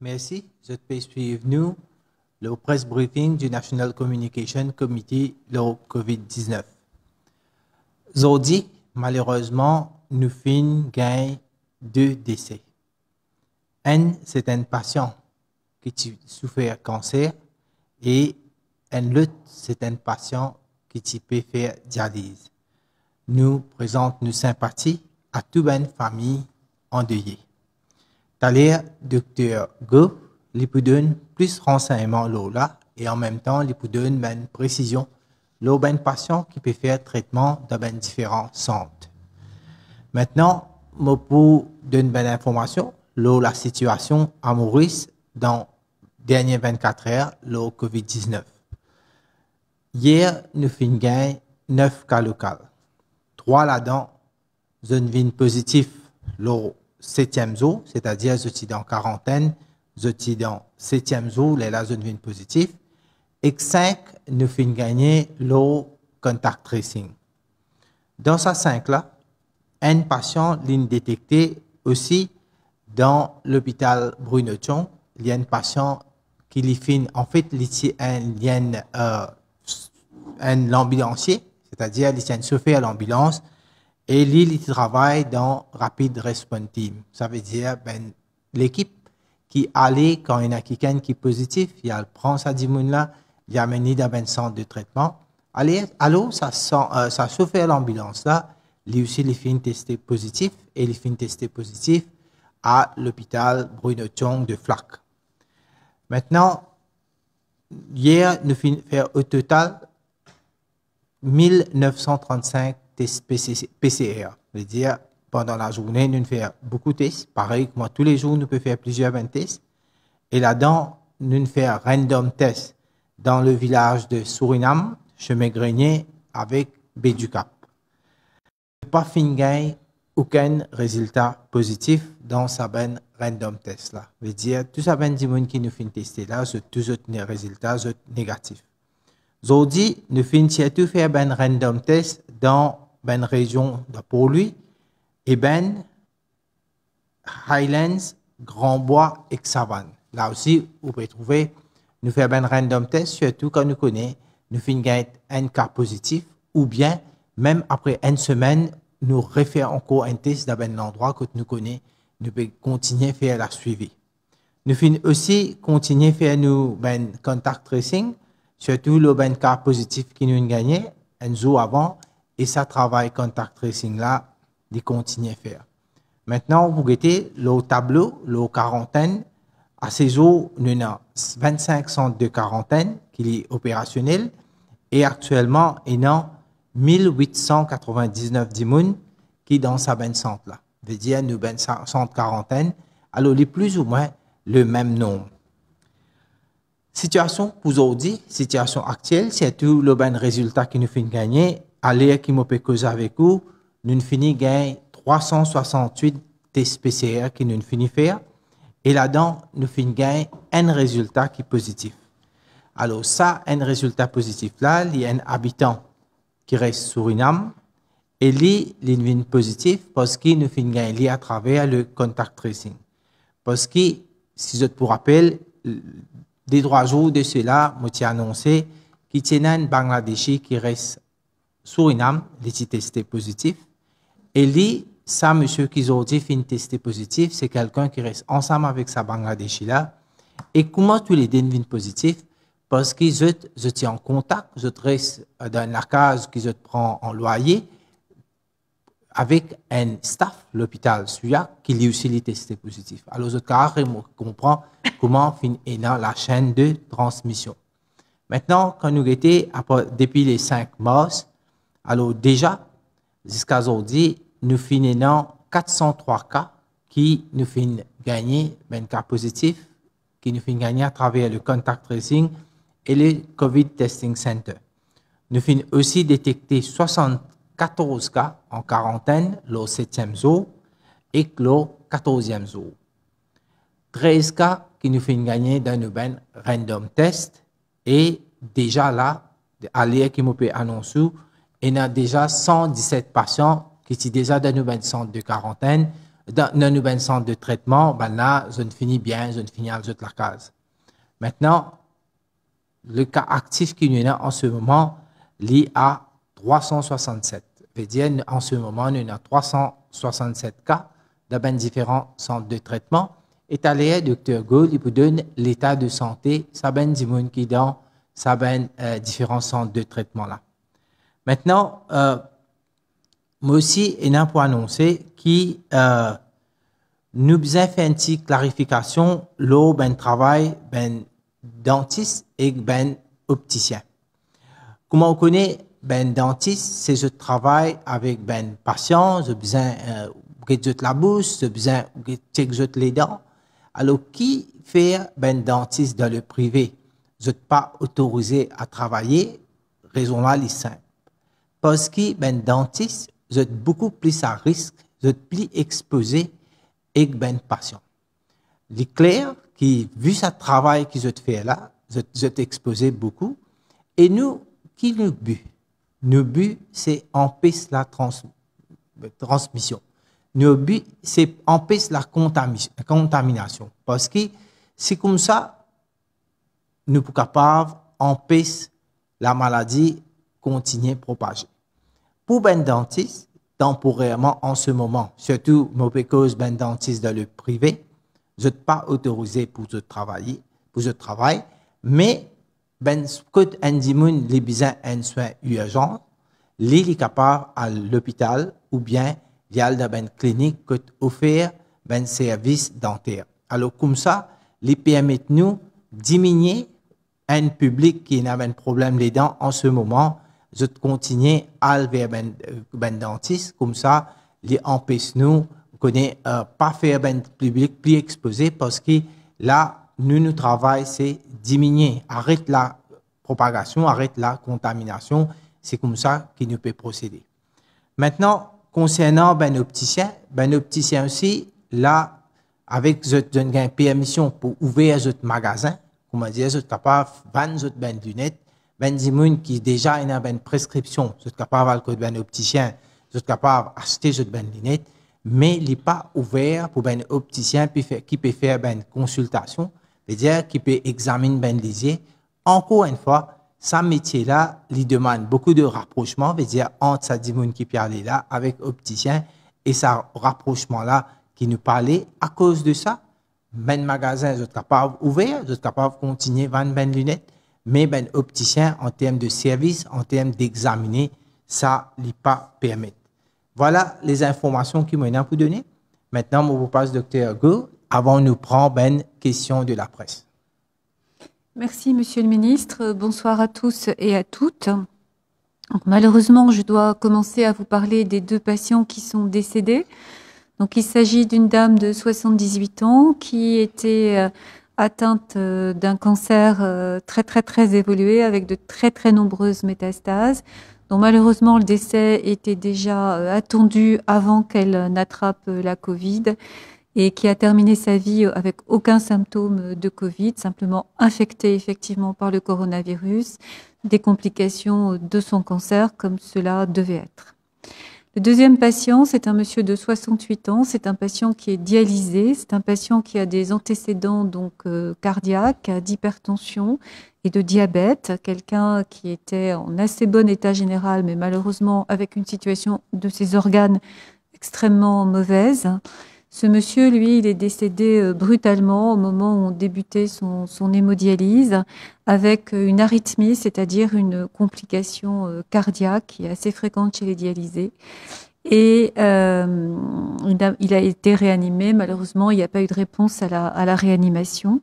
Merci. Je peux suivre le press briefing du National Communication Committee, le COVID-19. Aujourd'hui, malheureusement, nous finissons gain deux décès. Un, c'est un patient qui souffre cancer et un autre, c'est un patient qui peut faire dialyse. Nous présentons nos sympathies à toute les familles endeuillée d'aller docteur Go, il plus renseignements et en même temps, il peut ben, précision sur ben, patient qui peut faire traitement dans ben, différents centres. Maintenant, je peux donner bonne information L'eau la situation à Maurice dans dernières 24 heures la COVID-19. Hier, nous gagné 9 cas locaux. 3 là-dedans, zone vine positif, l'eau septième jour, c'est-à-dire suis en quarantaine, suis dans septième jour, les là je deviens positif. Et cinq, nous de gagner le contact tracing. Dans ces cinq là, un patient l'une détecté aussi dans l'hôpital Bruneton, il y a un patient qui lui en fait, c'est-à-dire il y a euh, à l'ambulance et Lille, il travaille dans Rapid Response Team. Ça veut dire ben, l'équipe qui allait quand il y a quelqu'un qui est positif, il prend sa dimoune-là, il amène dans un centre de traitement. Allez, allô, ça, sent, euh, ça l'ambulance là. Lui aussi, les films testés positif et les films testé positif à l'hôpital Bruno Tchong de Flac. Maintenant, hier, nous fait au total 1935 test PCR. C'est-à-dire, pendant la journée, nous faisons beaucoup de tests. Pareil, moi, tous les jours, nous pouvons faire plusieurs 20 tests. Et là-dedans, nous faisons random test dans le village de Suriname, chemin Grenier, avec B du Cap. Pas fini aucun résultat positif dans sa ben random test là. Veut dire, tout ça ben qui nous fait tester là, c'est tous autres résultats, négatifs nous nous finit un faire ben random test dans ben région de pour lui et ben Highlands, Grand Bois et Savane. Là aussi, vous pouvez trouver nous faire ben random test, surtout quand nous connaissons nous finissons un cas positif ou bien même après une semaine, nous refaisons encore un test dans un endroit que nous connaissons, nous pouvons continuer à faire la suivi. Nous finissons aussi continuer à faire nos ben, contact tracing Surtout le ben, cas positif qui nous a gagné un jour avant et ça travail contact tracing là, il continue à faire. Maintenant, vous guettez le tableau, le quarantaine. À ces jours, nous avons 25 centres de quarantaine qui est opérationnel et actuellement, il y a 1899 dimounes qui dans sa ben centre là. à dire, nous ben centre quarantaine. Alors, les plus ou moins le même nombre. Situation aujourd'hui, situation actuelle, c'est tout le bon résultat qui nous fait gagner. Allez, qui m'a avec vous, nous finissons gagner 368 tests PCR qui nous finissent faire. Et là-dedans, nous finissons gagner un résultat qui est positif. Alors ça, un résultat positif là, il y a un habitant qui reste sur une âme. Et lui, il est positif parce qu'il nous finit gagner à travers le contact tracing. Parce que, si je te rappelle, des trois jours de cela, m'ont annoncé qu'il y un Bangladeshi qui reste Suriname, été testé positif. Et lui, ça, monsieur qu'ils ont dit, fin testé positif, c'est quelqu'un qui reste ensemble avec sa Bangladeshi là. Et comment tu les deux positif positifs? Parce qu'ils tiens en contact, je reste dans la case qu'ils prennent en loyer avec un staff, l'hôpital Suya qui lui aussi testé positif. Alors, ce cas, on comprend comment finit la chaîne de transmission. Maintenant, quand nous étions depuis les 5 mars, alors déjà, jusqu'à aujourd'hui, nous finissons 403 cas qui nous finissent gagner même cas positifs, qui nous finissent gagner à travers le contact tracing et le COVID Testing Center. Nous finissons aussi détecter 60 14 cas en quarantaine le 7e jour et le e jour. 13 cas qui nous font gagner d'un nouvel random test et déjà là, à l'heure qui m'a annoncé, il y a déjà 117 patients qui sont déjà dans un centre de quarantaine, dans un centre de traitement. Ben là, je ne finis bien, je ne finis à la case. Maintenant, le cas actif qu'il y en a en ce moment, à 367 en ce moment, nous avons 367 cas dans différents centres de traitement. Et allé docteur Gaulle, il vous donne l'état de santé, ça ben Dimoun qui dans, ça euh, différents centres de traitement là. Maintenant, euh, moi aussi, il y annoncé qui euh, nous besoin fait une petite clarification, l'eau, ben travail, ben dentiste et ben opticien. Comment on connaît ben dentiste, c'est je travaille avec ben patient, je besoin euh, la bouche, j'ai besoin les dents. Alors qui fait ben dentiste dans le privé? Je n'êtes pas autorisé à travailler, raison là est simple. Parce que ben dentiste, je êtes beaucoup plus à risque, je êtes plus exposé avec ben patient. Les clair qui, vu ce travail qu'ils ont fait là, vous êtes exposé beaucoup. Et nous, qui nous but nos buts, c'est empêcher la transmission. Nos buts, c'est empêcher la contamination. Parce que c'est comme ça, nous pouvons capables d'empêcher la maladie continuer à propager. Pour Ben Dentiste, temporairement en ce moment, surtout parce que Ben Dentiste dans le privé, je ne pas autorisé pour ce travail, pour travail mais ben ont moon les besoins en soins urgents, les likapar à l'hôpital ou bien via la ben clinique que offert ben service dentaire. Alors comme ça, les permet nous diminuer un public qui n'a ben problème les dents en ce moment, je continue à vers ben, euh, ben, dentiste comme ça, les empêche nous qu'on pas faire ben public plus exposé parce que là notre travail, c'est diminuer, arrête la propagation, arrête la contamination. C'est comme ça qu'il nous peut procéder. Maintenant, concernant ben, opticien ben, opticien aussi, là, avec une permission pour ouvrir un magasin, comment dire dit, sont capables vendre ben, lunettes, ben, des qui déjà une une prescription, sont capables d'aller ben, opticien, sont capables d'acheter acheter ben, lunettes, mais il n'est pas ouvert pour ben, opticien qui peut faire une ben consultation veut dire qu'il peut examiner ben lisier. Encore une fois, ce métier-là, il demande beaucoup de rapprochement, veut dire entre sa dimoun qui peut aller là avec opticien et ça rapprochement-là qui nous parlait à cause de ça. Ben magasin, je suis capable ouvert, je capable de continuer à vendre ben lunettes, mais ben opticien, en termes de service, en termes d'examiner, ça ne pas permettre. Voilà les informations qui m'ont pour donner. Maintenant, on vous passe docteur Go avant de nous prendre une question de la presse. Merci, Monsieur le Ministre. Bonsoir à tous et à toutes. malheureusement, je dois commencer à vous parler des deux patients qui sont décédés. Donc, il s'agit d'une dame de 78 ans qui était euh, atteinte euh, d'un cancer euh, très très très évolué avec de très très nombreuses métastases. Donc malheureusement le décès était déjà attendu avant qu'elle n'attrape la Covid et qui a terminé sa vie euh, avec aucun symptôme euh, de Covid, simplement infecté effectivement par le coronavirus, des complications euh, de son cancer comme cela devait être. Le deuxième patient, c'est un monsieur de 68 ans, c'est un patient qui est dialysé, c'est un patient qui a des antécédents donc cardiaques, d'hypertension et de diabète, quelqu'un qui était en assez bon état général mais malheureusement avec une situation de ses organes extrêmement mauvaise. Ce monsieur, lui, il est décédé euh, brutalement au moment où on débutait son, son hémodialyse avec euh, une arythmie, c'est-à-dire une complication euh, cardiaque qui est assez fréquente chez les dialysés. Et il, a, été réanimé. Malheureusement, il n'y a pas eu de réponse à la, réanimation.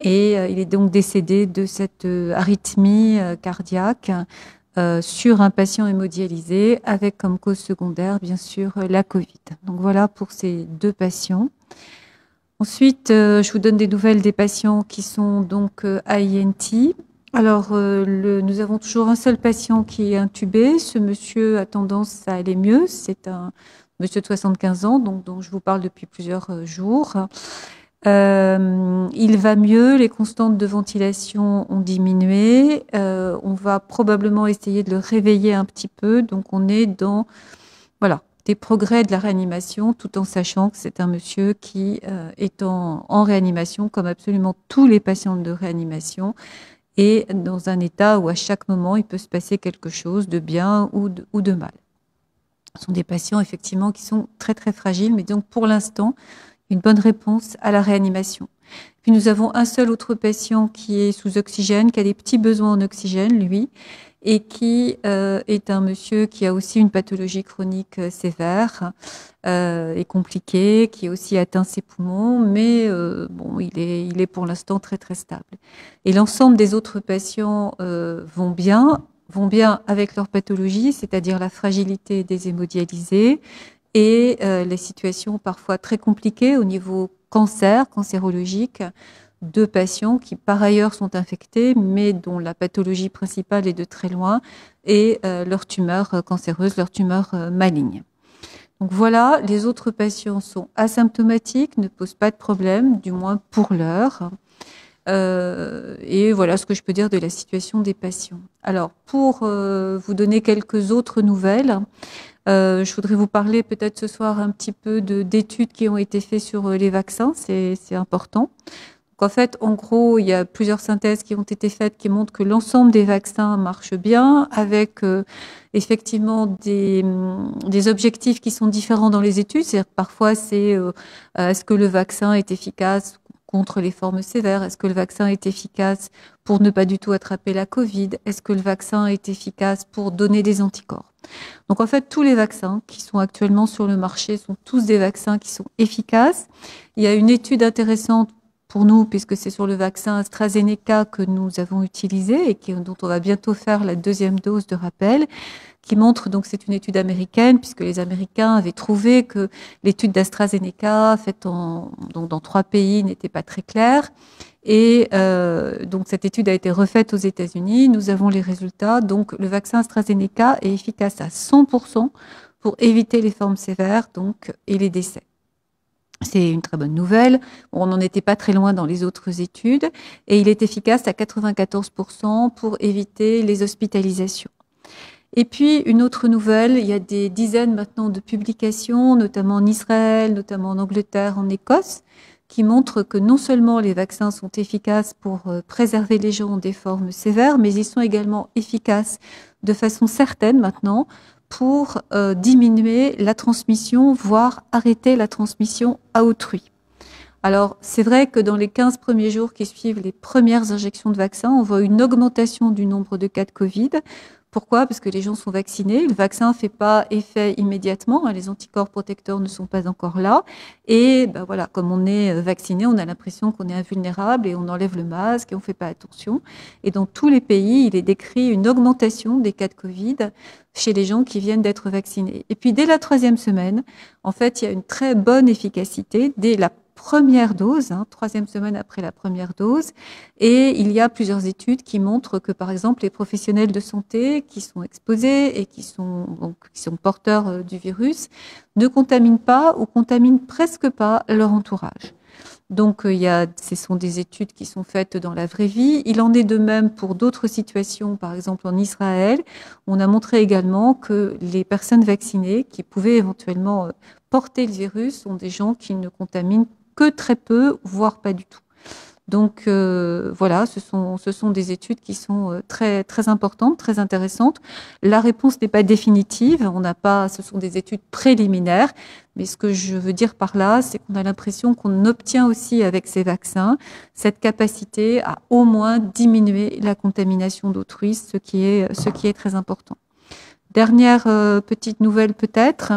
Et il est donc décédé de cette arythmie cardiaque euh, sur un patient hémodialysé avec comme cause secondaire, bien sûr, la Covid. Donc voilà pour ces deux patients. Ensuite, euh, je vous donne des nouvelles des patients qui sont donc à euh, INT. Alors, nous avons toujours un seul patient qui est intubé. Ce monsieur a tendance à aller mieux. C'est un monsieur de 75 ans, dont je vous parle depuis plusieurs jours. Euh, il va mieux, les constantes de ventilation ont diminué. Euh, on va probablement essayer de le réveiller un petit peu. Donc on est dans voilà des progrès de la réanimation, tout en sachant que c'est un monsieur qui euh, est en, réanimation, comme absolument tous les patients de réanimation, et dans un état où à chaque moment il peut se passer quelque chose de bien ou ou de mal. Ce sont des patients effectivement qui sont très très fragiles, mais donc pour l'instant une bonne réponse à la réanimation. Puis nous avons un seul autre patient qui est sous oxygène, qui a des petits besoins en oxygène, lui, et qui euh, est un monsieur qui a aussi une pathologie chronique euh, sévère euh, et compliquée, qui a aussi atteint ses poumons, mais euh, bon, il est, il est pour l'instant très très stable. Et l'ensemble des autres patients vont bien, vont bien avec leur pathologie, c'est-à-dire la fragilité des hémodialysés, et euh, les situations parfois très compliquées au niveau cancer, cancérologique, de patients qui par ailleurs sont infectés, mais dont la pathologie principale est de très loin, et euh, leur tumeur euh, cancéreuse, leur tumeur maligne. Donc voilà, les autres patients sont asymptomatiques, ne posent pas de problème, du moins pour l'heure. et voilà ce que je peux dire de la situation des patients. Alors, pour vous donner quelques autres nouvelles, euh, je voudrais vous parler peut-être ce soir un petit peu d'études qui ont été faites sur euh, les vaccins, c'est important. en fait, en gros, il y a plusieurs synthèses qui ont été faites qui montrent que l'ensemble des vaccins marche bien, avec euh, effectivement mm, des, objectifs qui sont différents dans les études. cest parfois c'est est-ce que le vaccin est efficace contre les formes sévères Est-ce que le vaccin est efficace pour ne pas du tout attraper la Covid Est-ce que le vaccin est efficace pour donner des anticorps Donc en fait, tous les vaccins qui sont actuellement sur le marché sont tous des vaccins qui sont efficaces. Il y a une étude intéressante pour nous, puisque c'est sur le vaccin AstraZeneca que nous avons utilisé et dont on va bientôt faire la deuxième dose de rappel, qui montre, donc c'est une étude américaine, puisque les Américains avaient trouvé que l'étude d'AstraZeneca, faite dans trois pays, n'était pas très claire. Et euh, donc cette étude a été refaite aux États-Unis. Nous avons les résultats. Donc le vaccin AstraZeneca est efficace à 100% pour éviter les formes sévères donc, et les décès. C'est une très bonne nouvelle. On n'en était pas très loin dans les autres études. Et il est efficace à 94% pour éviter les hospitalisations. Et puis, une autre nouvelle, il y a des dizaines maintenant de publications, notamment en Israël, notamment en Angleterre, en Écosse, qui montrent que non seulement les vaccins sont efficaces pour euh, préserver les gens des formes sévères, mais ils sont également efficaces de façon certaine maintenant pour euh, diminuer la transmission, voire arrêter la transmission à autrui. Alors, c'est vrai que dans les 15 premiers jours qui suivent les premières injections de vaccins, on voit une augmentation du nombre de cas de Covid. Pourquoi Parce que les gens sont vaccinés, le vaccin ne fait pas effet immédiatement, hein, les anticorps protecteurs ne sont pas encore là. Et ben voilà, comme on est euh, vacciné, on a l'impression qu'on est invulnérable et on enlève le masque et on ne fait pas attention. Et dans tous les pays, il est décrit une augmentation des cas de Covid chez les gens qui viennent d'être vaccinés. Et puis dès la troisième semaine, en fait, il y a une très bonne efficacité dès la première dose, hein, troisième semaine après la première dose. Et il y a plusieurs études qui montrent que, par exemple, les professionnels de santé qui sont exposés et qui sont, qui sont porteurs euh, du virus ne contaminent pas ou contaminent presque pas leur entourage. Donc, euh, il y ce sont des études qui sont faites dans la vraie vie. Il en est de même pour d'autres situations, par exemple en Israël. On a montré également que les personnes vaccinées qui pouvaient éventuellement euh, porter le virus sont des gens qui ne contaminent pas que très peu, voire pas du tout. Donc euh, voilà, ce sont, ce sont des études qui sont euh, très, très importantes, très intéressantes. La réponse n'est pas définitive, on n'a pas, ce sont des études préliminaires, mais ce que je veux dire par là, c'est qu'on a l'impression qu'on obtient aussi avec ces vaccins cette capacité à au moins diminuer la contamination d'autrui, ce, qui est, ce qui est très important. Dernière euh, petite nouvelle peut-être,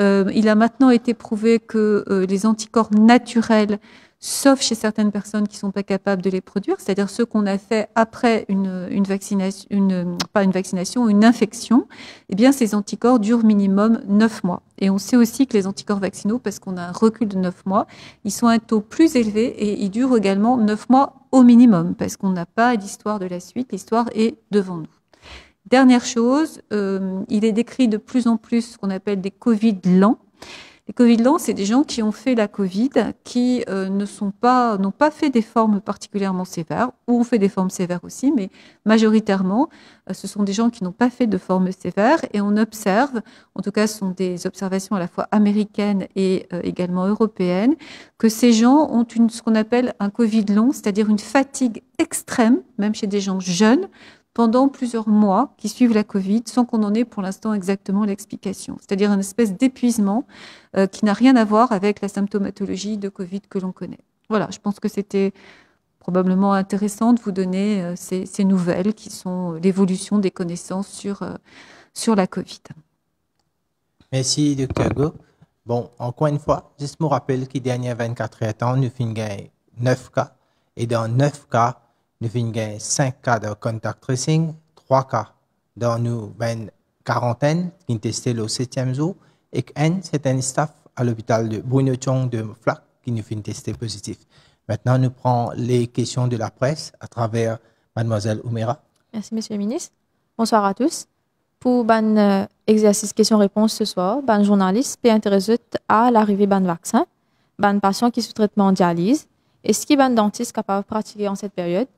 euh, il a maintenant été prouvé que euh, les anticorps naturels, sauf chez certaines personnes qui ne sont pas capables de les produire, c'est-à-dire ceux qu'on a fait après une, vaccination, une, pas une vaccination, une infection, eh bien ces anticorps durent minimum 9 mois. Et on sait aussi que les anticorps vaccinaux, parce qu'on a un recul de 9 mois, ils sont à un taux plus élevé et ils durent également 9 mois au minimum, parce qu'on n'a pas l'histoire de la suite, l'histoire est devant nous. Dernière chose, euh, il est décrit de plus en plus ce qu'on appelle des Covid lents. Les Covid lents, c'est des gens qui ont fait la Covid, qui euh, ne sont pas, n'ont pas fait des formes particulièrement sévères, ou ont fait des formes sévères aussi, mais majoritairement, euh, ce sont des gens qui n'ont pas fait de formes sévères. Et on observe, en tout cas, ce sont des observations à la fois américaines et également européennes, que ces gens ont une, ce qu'on appelle un Covid long, c'est-à-dire une fatigue extrême, même chez des gens jeunes, pendant plusieurs mois qui suivent la Covid sans qu'on en ait pour l'instant exactement l'explication. C'est-à-dire une espèce d'épuisement euh, qui n'a rien à voir avec la symptomatologie de Covid que l'on connaît. Voilà, je pense que c'était probablement intéressant de vous donner euh, ces, nouvelles qui sont l'évolution des connaissances sur, euh, sur la Covid. Merci, Dr. Go. Bon, encore une fois, juste me rappelle qu'il dernier 24 heures, on a 9 cas. Et dans 9 cas, nous avons eu 5 cas de contact tracing, 3 cas dans nos quarantaines quarantaine qui ont testé le 7e jour et un, c'est un staff à l'hôpital de Bruno de Flac qui nous fait tester positif. Maintenant, nous prenons les questions de la presse à travers mademoiselle Oumera. Merci, monsieur le ministre. Bonsoir à tous. Pour ban euh, exercice question-réponse ce soir, ban journaliste sont intéressé à l'arrivée ban vaccin, ban patient qui sous traitement dialyse et ce qui ban dentiste capable de pratiquer en cette période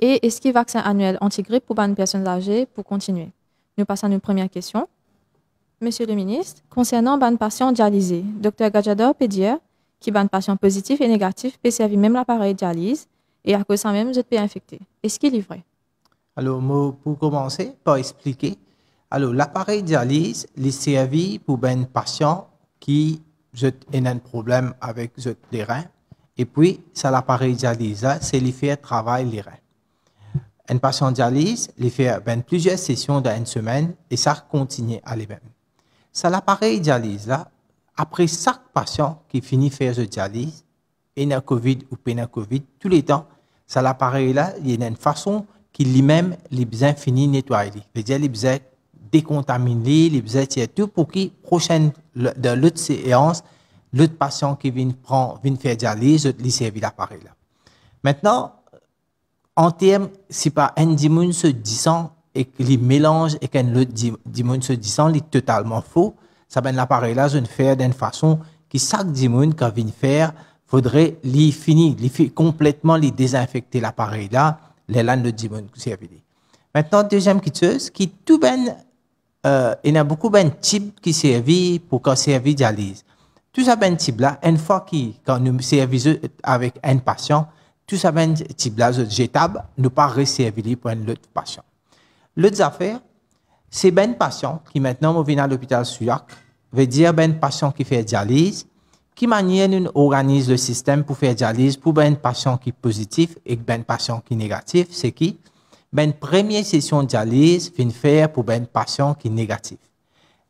et est-ce qu'il y a vaccin annuel antigrippe pour les personnes âgées pour continuer Nous passons à une première question. Monsieur le ministre, concernant les patients dialysés, docteur Gajador peut dire qui les patients positifs et négatifs peut servir même l'appareil dialyse et à cause de ça même, je peux infecté. Est-ce qu'il est vrai Alors, pour commencer, pour expliquer, alors l'appareil dialyse, il servi pour les patients qui ont un problème avec les reins et puis ça l'appareil dialyse, c'est l'effet faire travailler les reins. Un patient dialyse il fait ben, plusieurs sessions dans une semaine et ça continue à les mêmes. Ça, l'appareil dialyse, là, après chaque patient qui finit faire le dialyse, et COVID ou pas COVID, tous les temps, ça, l'appareil là, il y a une façon qui lui-même, les besoins nettoyer. C'est-à-dire, les besoins décontaminer, les tout pour qu'il prochaine, dans l'autre séance, l'autre patient qui vient, prendre, vient faire dialyse, il servir l'appareil là. Maintenant, en termes, si pas un dimoun se disant et qu'il mélange et qu'un autre dimoun se disant, est totalement faux, ça ben l'appareil là, je ne faire d'une façon qui chaque dimoun qui vient faire, faudrait l'y finir, l'y complètement l'y désinfecter l'appareil là, les lanes de dimoun Maintenant, deuxième quitteuse, qui tout ben, euh, il y a beaucoup ben type qui servent pour qu'on serve dialyse. Tout ça ben type là, une fois qu'on nous servit avec un patient, tout ça ben type là jetable ne pas resservir pour un autre patient l'autre affaire c'est ben patient qui maintenant vient à l'hôpital Suyac veut dire ben patient qui fait dialyse qui manière organise le système pour faire dialyse pour ben patient qui est positif et ben patient qui est négatif c'est qui ben première session de dialyse vient faire pour ben patient qui est négatif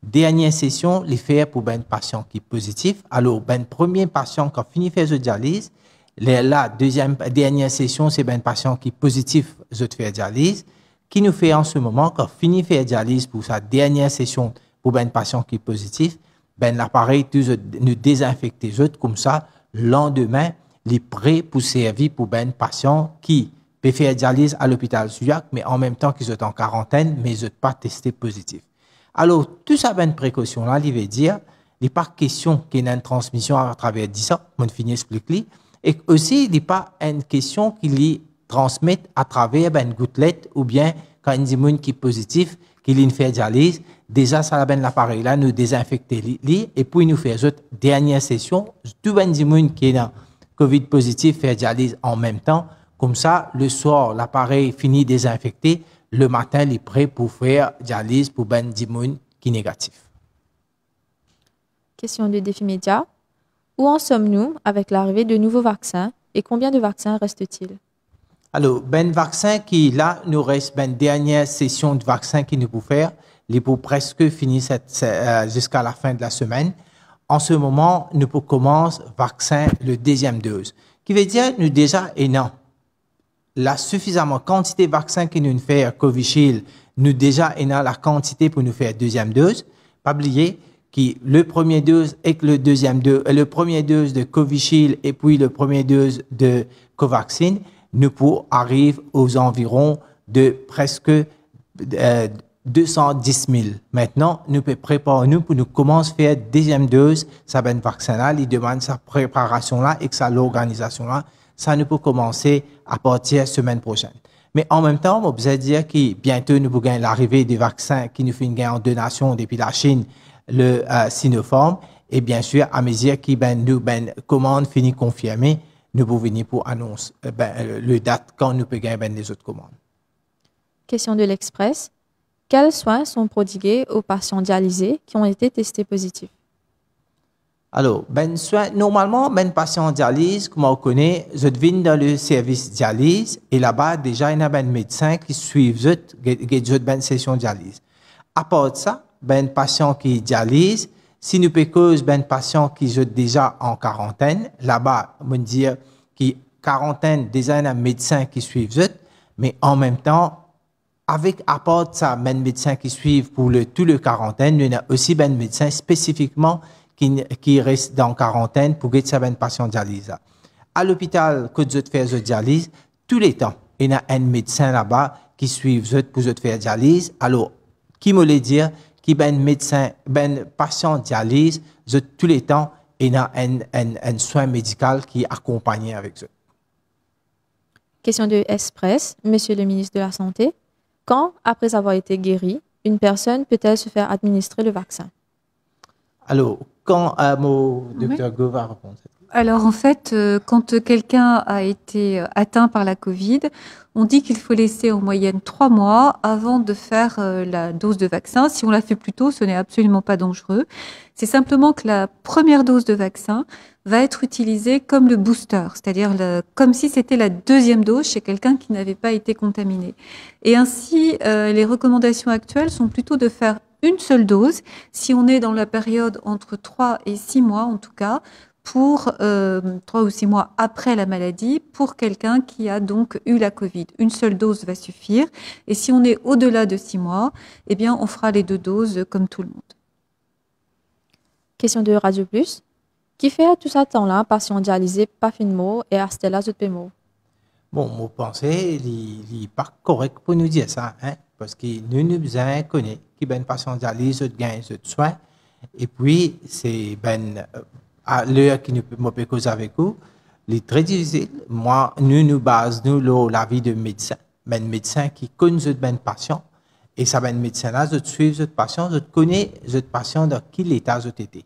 dernière session les faire pour ben patient qui est positif alors ben premier patient qui a fini faire la dialyse la deuxième, dernière session, c'est ben, un patient qui est positif, je fais dialyse, qui nous fait en ce moment, quand fini faire dialyse pour sa dernière session, pour ben, un patient qui est positif, ben l'appareil nous désinfecter comme ça, lendemain, il est prêt pour servir pour ben, un patient qui peut faire dialyse à l'hôpital Suyac, mais en même temps qu'ils sont en quarantaine, mais ils pas testé positif. Alors, tout ça, ben précaution là, il veut dire, il n'est pas question qu'il y ait une transmission à travers 10 ans, je finis expliquer et aussi, il n'y a pas une question qui lui transmette à travers ben, une gouttelette ou bien quand des qui est qu'il qui lui fait dialyse, déjà ça ben l'appareil là nous désinfecter lui et puis nous faire cette dernière session, tout ben monde qui est dans Covid positif faire dialyse en même temps. Comme ça, le soir, l'appareil finit désinfecté, le matin, il est prêt pour faire dialyse pour ben gens qui est négatif. Question du défi média. Où en sommes-nous avec l'arrivée de nouveaux vaccins et combien de vaccins reste-t-il Alors, ben vaccins qui, là, nous reste ben dernière session de vaccins qui nous faut faire. Les pour presque finir euh, jusqu'à la fin de la semaine. En ce moment, nous pour commencer vaccin le deuxième dose, qui veut dire nous déjà et non. La suffisamment quantité de vaccins qui nous fait Covishield, nous déjà et non la quantité pour nous faire deuxième dose. Pas oublier, qui le premier dose et le deuxième dose, le premier dose de Covishield et puis le premier dose de Covaxin nous pour arrive aux environs de presque 210 euh, 000. Maintenant, nous préparons nous pour nous commencer à faire deuxième dose, ça ben vaccin il demande sa préparation là et que ça l'organisation là, ça nous peut commencer à partir semaine prochaine. Mais en même temps, on peut dire que bientôt nous pouvons l'arrivée des vaccins qui nous font une gain en deux depuis la Chine le euh, siniforme Et bien sûr, à mesure que ben, nous ben, commande finit confirmée, nous pouvons venir pour annoncer euh, ben, euh, le date quand nous pouvons gagner ben, les autres commandes. Question de l'Express. Quels soins sont prodigués aux patients dialysés qui ont été testés positifs? Alors, ben, soin, normalement, ben, patient dialyse, comme on connaît, je viens dans le service dialyse et là-bas, déjà, il y a un ben, des médecins qui suivent je, ben, session dialyse. À part ça, ben patient qui dialyse, sinupeuse, ben patient qui est déjà en quarantaine. Là-bas, on dire qui quarantaine déjà un médecin qui suivent eux, mais en même temps, avec apporte ça, ben médecin qui suivent pour le, tout le quarantaine, il y a aussi ben médecin spécifiquement qui, qui reste dans quarantaine pour que ça ben patient dialyse. À l'hôpital que je fais je dialyse, tous les temps, il y a un médecin là-bas qui suivent eux pour faire faire dialyse. Alors, qui me le dire, qui ben médecin, ben patient dialyse, de tous les temps, et y a un, soin médical qui est accompagné avec eux. Question de Express, Monsieur le ministre de la Santé. Quand, après avoir été guéri, une personne peut-elle se faire administrer le vaccin Alors, quand euh, mon docteur oui. va répond alors en fait, euh, quand quelqu'un a été euh, atteint par la Covid, on dit qu'il faut laisser en moyenne trois mois avant de faire euh, la dose de vaccin. Si on la fait plus tôt, ce n'est absolument pas dangereux. C'est simplement que la première dose de vaccin va être utilisée comme le booster, c'est-à-dire comme si c'était la deuxième dose chez quelqu'un qui n'avait pas été contaminé. Et ainsi, les recommandations actuelles sont plutôt de faire une seule dose, si on est dans la période entre trois et six mois en tout cas, pour euh, trois ou six mois après la maladie pour quelqu'un qui a donc eu la Covid. Une seule dose va suffire. Et si on est au-delà de six mois, eh bien, on fera les deux doses comme tout le monde. Question de Radio Plus. Qui fait à tout ça tant là patient dialysé, pas fin mot et Zotpemo? de Bon, mon pensée, il n'est pas correct pour nous dire ça, hein, parce que nous, nous avons connu qui ben patient dialyse, de gain de soin, Et puis, c'est ben, euh, à l'heure qui nous peut avec vous, c'est très difficile. Moi, nous nous basons sur la vie de médecin. Mais un ben, médecin qui connaît notre ben patient, et ça va ben, médecin là, je suis ce patient, je connais ce patient dans quel état je été.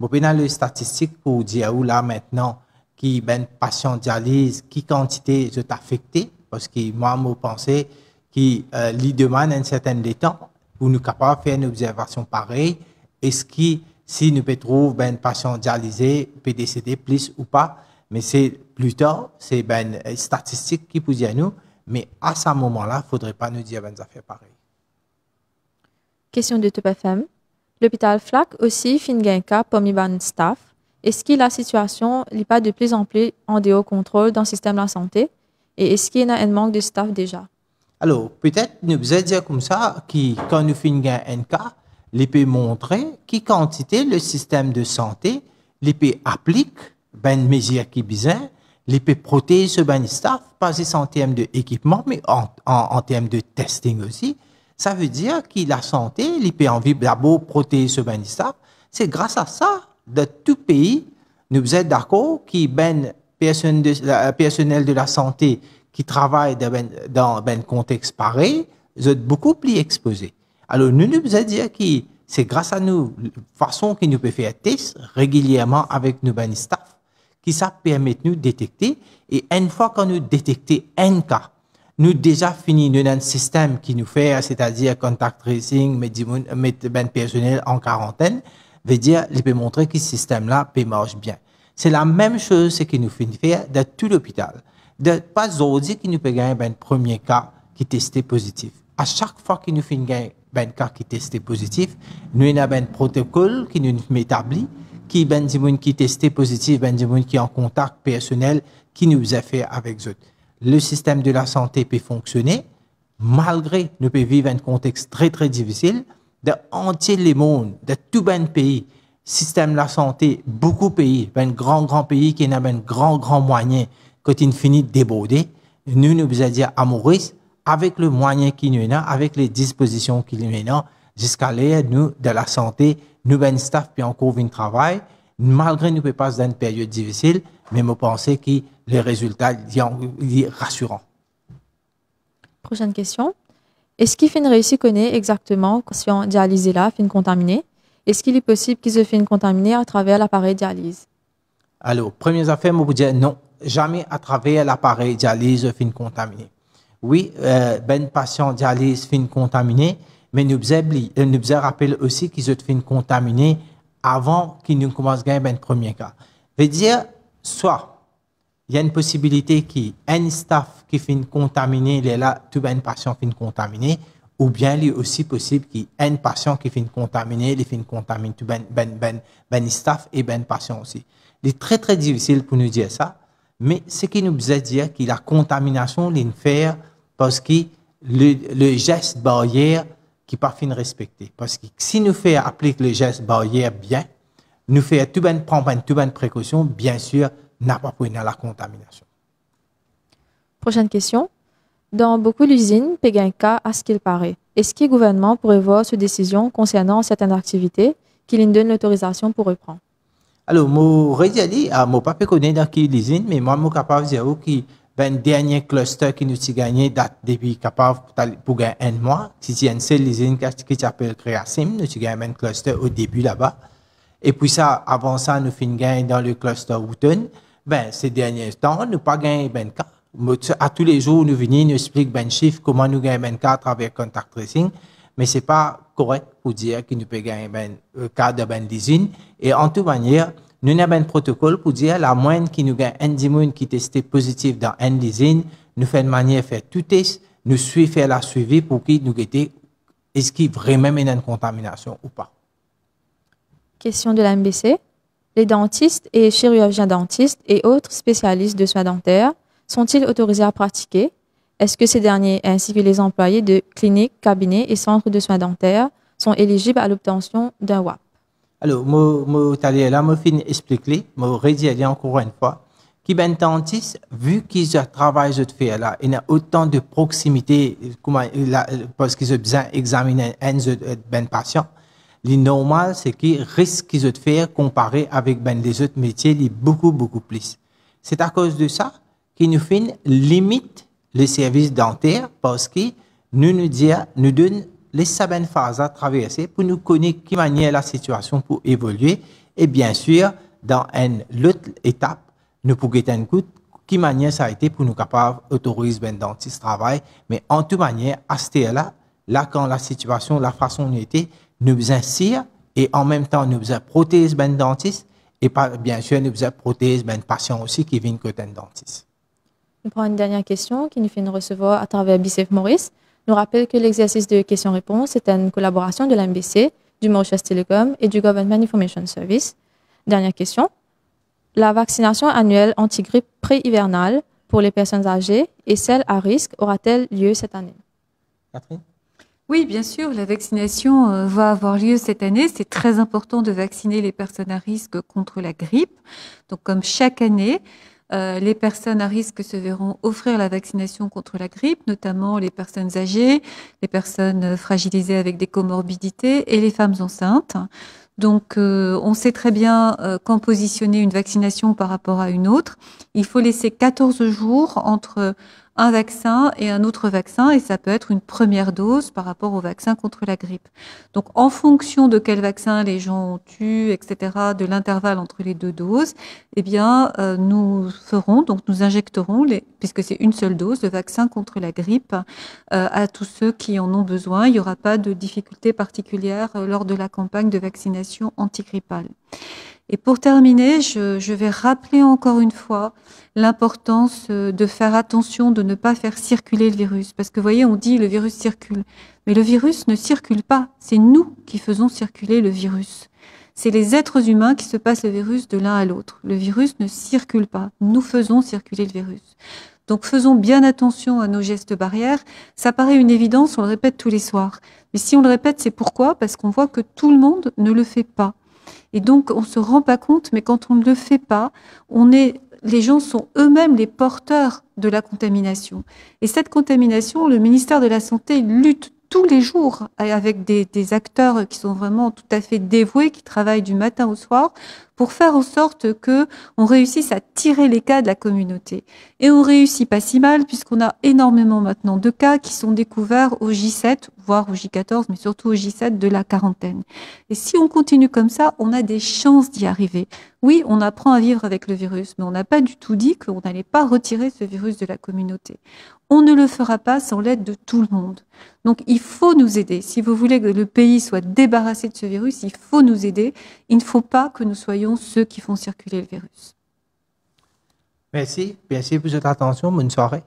Je peux les statistiques pour dire où là maintenant, qui ben patient dialyse, qui quantité je affecté, parce que moi, je pensais qui euh, lui demande un certain temps pour nous capable faire une observation pareille. Est-ce qu'il si nous trouver ben, patient dialysé peut plus ou pas, mais c'est plus tard, c'est ben, statistique qui nous dire nous, mais à ce moment-là, il ne faudrait pas nous dire ben, ça fait pareil. Question de Top FM. L'hôpital FLAC aussi finit un cas parmi les ben, staff. Est-ce que la situation n'est pas de plus en plus en déo contrôle dans le système de la santé? Et est-ce qu'il y a un manque de staff déjà? Alors, peut-être nous dire comme ça, que quand nous finissons un cas, l'épée peut montrer quantité le système de santé l'épée applique ben mesure qui bizarre l'épée peut ce ben staff pas juste en termes d'équipement mais en, en, termes de testing aussi ça veut dire que la santé l'épée peut en vivre d'abord protéger ce ben staff c'est grâce à ça de tout pays nous êtes d'accord qui ben personne de, personnel de la santé qui travaille dans, Ben dans un ben contexte pareil, vous êtes beaucoup plus exposés. Alors, nous nous dit que c'est grâce à nous, façon que nous peut faire test régulièrement avec nos bannis staff, qui ça permet de nous détecter. Et une fois qu'on nous détecté un cas, nous déjà fini nous système qui nous fait, c'est-à-dire contact tracing, mettre ben personnel en quarantaine, veut dire, il peut montrer que ce système-là marche bien. C'est la même chose ce qui nous fait faire dans tout l'hôpital. De pas aujourd'hui qui nous peut gagner un ben, premier cas qui est testé positif. À chaque fois qu'il nous fait gagner ben cas qui testé positif nous avons un ben protocole qui nous établit qui ben des qui testé positif ben des qui en contact personnel qui nous a fait avec eux le système de la santé peut fonctionner malgré nous peut vivre un contexte très très difficile de entier le monde de tout ben pays système de la santé beaucoup pays ben grand grand pays qui n'a ben grand grand moyen quand il finit déborder nous nous a dire à Maurice avec le moyen qu'il y a, avec les dispositions qu'il y a, jusqu'à l'aide nous, de la santé, nous, ben staff, puis encore, un travail, malgré nous, peut passer dans une période difficile, mais me penser que les résultats, sont rassurants. Prochaine question. Est-ce qu'il fait une réussite connaît exactement si on dialyse là, fin contaminée? Est-ce qu'il est possible qu'ils se fassent contaminer à travers l'appareil dialyse Alors, première affaire, je vous dire non, jamais à travers l'appareil dialyse fin contaminée oui, euh, ben patient dialyse fin contaminé, mais nous euh, nous rappelle aussi qu'ils ont fin contaminé avant qu'ils ne commencent à gagner ben premier cas. Veut dire soit il y a une possibilité qu'un staff qui fin contaminé, il est là tout ben patient fin contaminé ou bien il est aussi possible qu'un patient qui fin contaminé, il fin contaminé tout ben, ben, ben, ben staff et ben patient aussi. Il est très très difficile pour nous dire ça, mais ce qui nous faisait dire que la contamination, l'infère parce que le, geste barrière qui parfine respecté. Parce que si nous faisons appliquer le geste barrière bien, nous faisons tout bien prendre toutes bonne précaution, bien sûr, n'a pas pris la contamination. Prochaine question. Dans beaucoup d'usines, il un cas à ce qu'il paraît. Est-ce que le gouvernement pourrait voir cette décision concernant certaines activités qu'il donne l'autorisation pour reprendre? Alors, je ne sais pas si je l'usine, mais moi, je suis capable de dire que ben, dernier cluster qui nous a gagné date depuis capable pour gagner un mois. Si c'est une seule usine qui s'appelle Creasim, nous avons gagné un cluster au début là-bas. Et puis ça, avant ça, nous avons gagné dans le cluster Wooten. Ben, ces derniers temps, nous pas gagné 24. À tous les jours, nous venons, nous expliquons ben chiffre, comment nous gagnons 24 à travers contact tracing. Mais c'est pas correct pour dire que nous peut gagner ben, cas euh, de ben usine. Et en toute manière, nous avons un protocole pour dire la moindre qui nous gagne un qui testé positif dans un design. nous fait une manière de faire tout test, nous suivons faire la suivi pour qu'il nous guette. est-ce qu'il y a une contamination ou pas. Question de la MBC. Les dentistes et chirurgiens dentistes et autres spécialistes de soins dentaires sont-ils autorisés à pratiquer Est-ce que ces derniers, ainsi que les employés de cliniques, cabinets et centres de soins dentaires, sont éligibles à l'obtention d'un WAP alors je vais vous là je vais expliquer redire encore une fois qui ben vu qu'ils travaillent de fait là il y a autant de proximité comment parce qu'ils ont besoin d'examiner un euh, ben patient le normal c'est qu'ils risquent de faire comparé avec ben les autres métiers les beaucoup beaucoup plus c'est à cause de ça qu'ils nous fin limite les services dentaires parce qu'ils nous nous nous donne les semaines phases à traverser pour nous connaître qui manière la situation pour évoluer. Et bien sûr, dans une autre étape, nous pouvons un de qui manière ça a été pour nous capables d'autoriser ben Dentiste travail. Mais en toute manière, à ce là, là quand la situation, la façon dont était, nous insire et en même temps nous faisons protéger ben dentiste et bien sûr nous faisons protéger ben patient aussi qui vient côté dentiste. Nous prenons une dernière question qui nous fait nous recevoir à travers Bicef Maurice nous rappelle que l'exercice de questions-réponses est une collaboration de l'MBC, du Mauritius Telecom et du Government Information Service. Dernière question. La vaccination annuelle anti-grippe pré-hivernale pour les personnes âgées et celle à risque aura-t-elle lieu cette année oui, bien sûr, la vaccination euh, va avoir lieu cette année. C'est très important de vacciner les personnes à risque contre la grippe. Donc, comme chaque année, euh, les personnes à risque se verront offrir la vaccination contre la grippe, notamment les personnes âgées, les personnes fragilisées avec des comorbidités et les femmes enceintes. Donc, euh, on sait très bien euh, quand positionner une vaccination par rapport à une autre. Il faut laisser 14 jours entre un vaccin et un autre vaccin, et ça peut être une première dose par rapport au vaccin contre la grippe. Donc en fonction de quel vaccin les gens ont eu, etc., de l'intervalle entre les deux doses, eh bien euh, nous ferons, donc nous injecterons, puisque c'est une seule dose, de vaccin contre la grippe euh, à tous ceux qui en ont besoin. Il n'y aura pas de difficultés particulières euh, lors de la campagne de vaccination antigrippale. Et pour terminer, je, vais rappeler encore une fois l'importance euh, de faire attention de ne pas faire circuler le virus. Parce que vous voyez, on dit le virus circule. Mais le virus ne circule pas. C'est nous qui faisons circuler le virus. C'est les êtres humains qui se passent le virus de l'un à l'autre. Le virus ne circule pas. Nous faisons circuler le virus. Donc faisons bien attention à nos gestes barrières. Ça paraît une évidence, on le répète tous les soirs. Mais si on le répète, c'est pourquoi Parce qu'on voit que tout le monde ne le fait pas. Et donc, on ne se rend pas compte, mais quand on ne le fait pas, on est, les gens sont eux-mêmes les porteurs de la contamination. Et cette contamination, le ministère de la Santé lutte tous les jours euh, avec des, acteurs qui sont vraiment tout à fait dévoués, qui travaillent du matin au soir pour faire en sorte que on réussisse à tirer les cas de la communauté. Et on réussit pas si mal puisqu'on a énormément maintenant de cas qui sont découverts au J7, voire au J14, mais surtout au J7 de la quarantaine. Et si on continue comme ça, on a des chances d'y arriver. Oui, on apprend à vivre avec le virus, mais on n'a pas du tout dit qu'on n'allait pas retirer ce virus de la communauté on ne le fera pas sans l'aide de tout le monde. Donc il faut nous aider. Si vous voulez que le pays soit débarrassé de ce virus, il faut nous aider. Il ne faut pas que nous soyons ceux qui font circuler le virus. Merci. Merci pour votre attention. Bonne soirée.